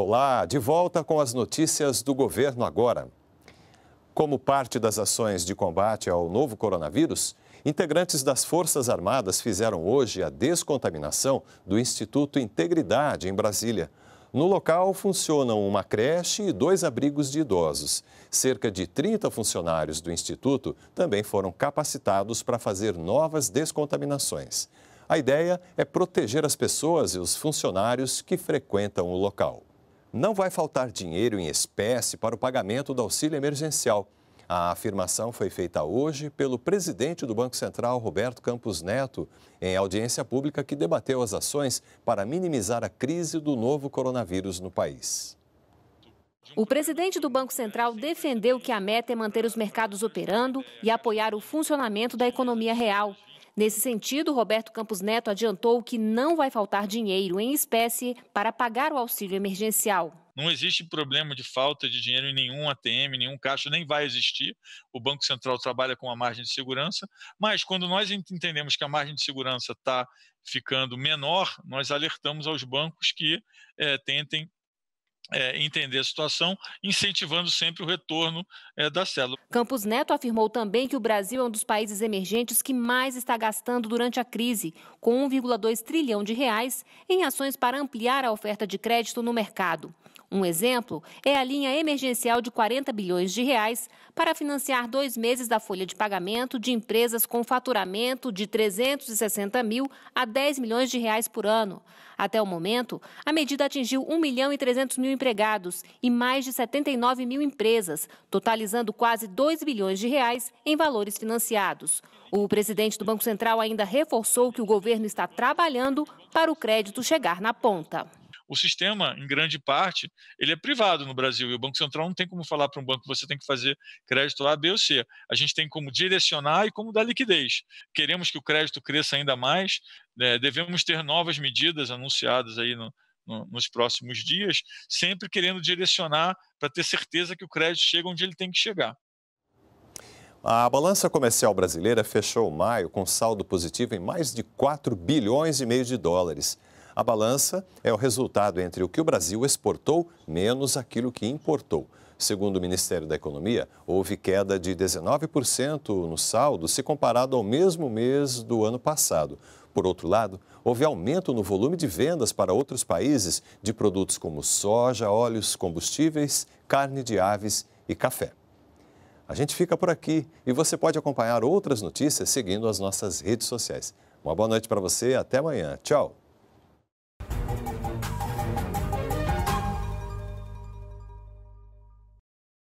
Olá, de volta com as notícias do governo agora. Como parte das ações de combate ao novo coronavírus, integrantes das Forças Armadas fizeram hoje a descontaminação do Instituto Integridade em Brasília. No local funcionam uma creche e dois abrigos de idosos. Cerca de 30 funcionários do instituto também foram capacitados para fazer novas descontaminações. A ideia é proteger as pessoas e os funcionários que frequentam o local não vai faltar dinheiro em espécie para o pagamento do auxílio emergencial. A afirmação foi feita hoje pelo presidente do Banco Central, Roberto Campos Neto, em audiência pública que debateu as ações para minimizar a crise do novo coronavírus no país. O presidente do Banco Central defendeu que a meta é manter os mercados operando e apoiar o funcionamento da economia real. Nesse sentido, Roberto Campos Neto adiantou que não vai faltar dinheiro em espécie para pagar o auxílio emergencial. Não existe problema de falta de dinheiro em nenhum ATM, nenhum caixa, nem vai existir. O Banco Central trabalha com a margem de segurança, mas quando nós entendemos que a margem de segurança está ficando menor, nós alertamos aos bancos que é, tentem é, entender a situação, incentivando sempre o retorno é, da célula. Campos Neto afirmou também que o Brasil é um dos países emergentes que mais está gastando durante a crise, com 1,2 trilhão de reais em ações para ampliar a oferta de crédito no mercado. Um exemplo é a linha emergencial de 40 bilhões de reais para financiar dois meses da folha de pagamento de empresas com faturamento de 360 mil a 10 milhões de reais por ano. Até o momento, a medida atingiu 1 milhão e 300 mil empregados e mais de 79 mil empresas, totalizando quase 2 bilhões de reais em valores financiados. O presidente do Banco Central ainda reforçou que o governo está trabalhando para o crédito chegar na ponta o sistema, em grande parte, ele é privado no Brasil e o Banco Central não tem como falar para um banco você tem que fazer crédito A, B ou C. A gente tem como direcionar e como dar liquidez. Queremos que o crédito cresça ainda mais, né? devemos ter novas medidas anunciadas aí no, no, nos próximos dias, sempre querendo direcionar para ter certeza que o crédito chega onde ele tem que chegar. A balança comercial brasileira fechou maio com saldo positivo em mais de 4 bilhões e meio de dólares. A balança é o resultado entre o que o Brasil exportou menos aquilo que importou. Segundo o Ministério da Economia, houve queda de 19% no saldo se comparado ao mesmo mês do ano passado. Por outro lado, houve aumento no volume de vendas para outros países de produtos como soja, óleos, combustíveis, carne de aves e café. A gente fica por aqui e você pode acompanhar outras notícias seguindo as nossas redes sociais. Uma boa noite para você, até amanhã. Tchau!